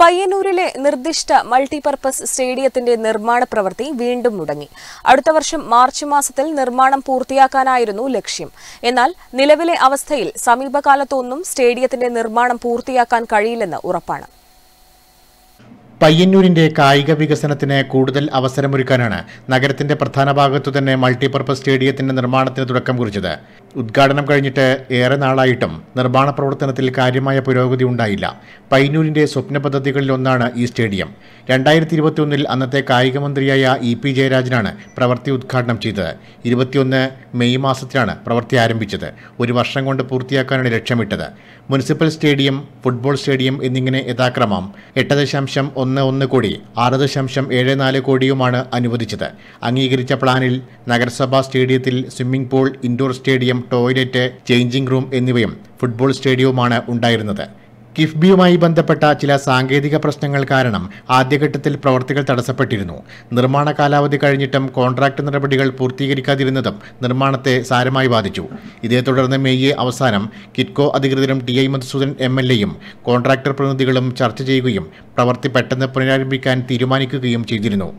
പയ്യന്നൂരിലെ നിർദ്ദിഷ്ട മൾട്ടിപർപ്പസ് സ്റ്റേഡിയത്തിന്റെ നിർമ്മാണ പ്രവൃത്തി വീണ്ടും മുടങ്ങി അടുത്ത വർഷം മാർച്ച് മാസത്തിൽ നിർമ്മാണം പൂർത്തിയാക്കാനായിരുന്നു ലക്ഷ്യം എന്നാൽ നിലവിലെ അവസ്ഥയിൽ സമീപകാലത്തൊന്നും സ്റ്റേഡിയത്തിന്റെ നിർമ്മാണം പൂർത്തിയാക്കാൻ കഴിയില്ലെന്ന് ഉറപ്പാണ് പയ്യന്നൂരിന്റെ കായിക വികസനത്തിന് കൂടുതൽ അവസരമൊരുക്കാനാണ് നഗരത്തിന്റെ പ്രധാന ഭാഗത്തു തന്നെ മൾട്ടിപർപ്പസ് സ്റ്റേഡിയത്തിന്റെ നിർമ്മാണത്തിന് തുടക്കം കുറിച്ചത് ഉദ്ഘാടനം കഴിഞ്ഞിട്ട് ഏറെ നാളായിട്ടും നിർമ്മാണ പ്രവർത്തനത്തിൽ കാര്യമായ പുരോഗതി ഉണ്ടായില്ല പൈനൂരിൻ്റെ സ്വപ്ന പദ്ധതികളിലൊന്നാണ് ഈ സ്റ്റേഡിയം രണ്ടായിരത്തി ഇരുപത്തിയൊന്നിൽ അന്നത്തെ കായികമന്ത്രിയായ മന്ത്രിയായ ഇ പി ജയരാജനാണ് പ്രവൃത്തി ഉദ്ഘാടനം ചെയ്തത് ഇരുപത്തിയൊന്ന് മെയ് മാസത്തിലാണ് പ്രവൃത്തി ആരംഭിച്ചത് ഒരു വർഷം കൊണ്ട് പൂർത്തിയാക്കാനാണ് ലക്ഷ്യമിട്ടത് മുനിസിപ്പൽ സ്റ്റേഡിയം ഫുട്ബോൾ സ്റ്റേഡിയം എന്നിങ്ങനെ യഥാക്രമം എട്ട് ദശാംശം ഒന്ന് ഒന്ന് കോടി ആറ് ദശാംശം ഏഴ് നാല് കോടിയുമാണ് അനുവദിച്ചത് അംഗീകരിച്ച പ്ലാനിൽ നഗരസഭാ സ്റ്റേഡിയത്തിൽ swimming pool indoor stadium toilet changing room എന്നിവയും ഫുട്ബോൾ സ്റ്റേഡിയവുമാണ് ഉണ്ടായിരുന്നത് കിഫ്ബിയുമായി ബന്ധപ്പെട്ട ചില സാങ്കേതിക പ്രശ്നങ്ങൾ കാരണം ആദ്യഘട്ടത്തിൽ പ്രവർത്തികൾ തടസ്സപ്പെട്ടിരുന്നു നിർമ്മാണ കാലാവധി കഴിഞ്ഞിട്ടും കോൺട്രാക്ട് നടപടികൾ പൂർത്തീകരിക്കാതിരുന്നതും നിർമ്മാണത്തെ സാരമായി ബാധിച്ചു ഇതേ തുടർന്ന് മെയ് അവസാനം കിറ്റ്കോ അധികൃതരും T I Madhusudan M L എയും കോൺട്രാക്ടർ പ്രതിനിധികളും ചർച്ച ചെയ്യുകയും പ്രവൃത്തി പെട്ടെന്ന് പുനരാരംഭിക്കാൻ തീരുമാനിക്കുകയും ചെയ്തിരുന്നു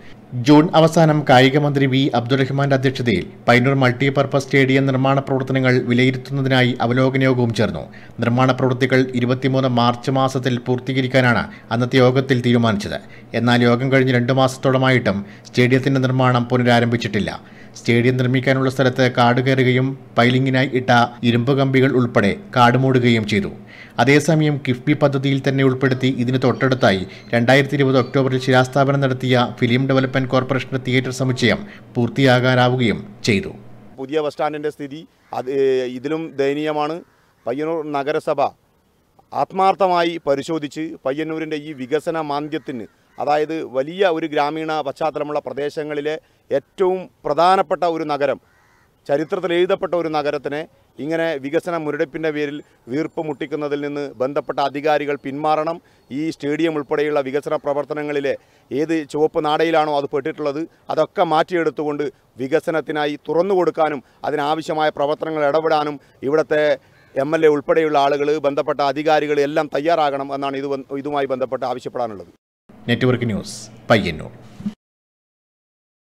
ജൂൺ അവസാനം കായികമന്ത്രി വി അബ്ദുറഹ്മാന്റെ അധ്യക്ഷതയിൽ പൈനൂർ മൾട്ടിപർപ്പസ് സ്റ്റേഡിയം നിർമ്മാണ പ്രവർത്തനങ്ങൾ വിലയിരുത്തുന്നതിനായി അവലോകന യോഗവും ചേർന്നു നിർമ്മാണ പ്രവൃത്തികൾ ഇരുപത്തിമൂന്ന് മാർച്ച് മാസത്തിൽ പൂർത്തീകരിക്കാനാണ് അന്നത്തെ യോഗത്തിൽ തീരുമാനിച്ചത് എന്നാൽ യോഗം കഴിഞ്ഞ് രണ്ടു മാസത്തോളമായിട്ടും സ്റ്റേഡിയത്തിന്റെ നിർമ്മാണം പുനരാരംഭിച്ചിട്ടില്ല സ്റ്റേഡിയം നിർമ്മിക്കാനുള്ള സ്ഥലത്ത് കാട് കയറുകയും പൈലിങ്ങിനായി ഇട്ട ഇരുമ്പ് കമ്പികൾ ഉൾപ്പെടെ കാട് മൂടുകയും ചെയ്തു അതേസമയം കിഫ്ബി പദ്ധതിയിൽ തന്നെ ഉൾപ്പെടുത്തി ഇതിന് തൊട്ടടുത്തായി രണ്ടായിരത്തി ഇരുപത് ഒക്ടോബറിൽ ശിലാസ്ഥാപനം നടത്തിയ ഫിലിം ഡെവലപ്മെന്റ് കോർപ്പറേഷന്റെ തിയേറ്റർ സമുച്ചയം പൂർത്തിയാകാനാവുകയും ചെയ്തു പുതിയ ബസ് സ്റ്റാൻഡിൻ്റെ സ്ഥിതി അത് ഇതിലും ദയനീയമാണ് പയ്യന്നൂർ നഗരസഭ ആത്മാർത്ഥമായി പരിശോധിച്ച് പയ്യന്നൂരിൻ്റെ ഈ വികസന മാന്ദ്യത്തിന് അതായത് വലിയ ഒരു ഗ്രാമീണ പശ്ചാത്തലമുള്ള പ്രദേശങ്ങളിലെ ഏറ്റവും പ്രധാനപ്പെട്ട ഒരു നഗരം ചരിത്രത്തിൽ എഴുതപ്പെട്ട ഒരു നഗരത്തിനെ ഇങ്ങനെ വികസന മുരടിപ്പിൻ്റെ പേരിൽ വീർപ്പ് മുട്ടിക്കുന്നതിൽ നിന്ന് ബന്ധപ്പെട്ട അധികാരികൾ പിന്മാറണം ഈ സ്റ്റേഡിയം ഉൾപ്പെടെയുള്ള വികസന പ്രവർത്തനങ്ങളിലെ ഏത് ചുവപ്പ് നാടയിലാണോ അത് പെട്ടിട്ടുള്ളത് അതൊക്കെ മാറ്റിയെടുത്തുകൊണ്ട് വികസനത്തിനായി തുറന്നു കൊടുക്കാനും അതിനാവശ്യമായ പ്രവർത്തനങ്ങൾ ഇടപെടാനും ഇവിടുത്തെ എം എൽ എ ഉൾപ്പെടെയുള്ള ആളുകൾ ബന്ധപ്പെട്ട അധികാരികൾ എല്ലാം തയ്യാറാകണം എന്നാണ് ഇത് ഇതുമായി ബന്ധപ്പെട്ട് ആവശ്യപ്പെടാനുള്ളത് നെറ്റ്വർക്ക് ന്യൂസ് പയ്യന്നൂർ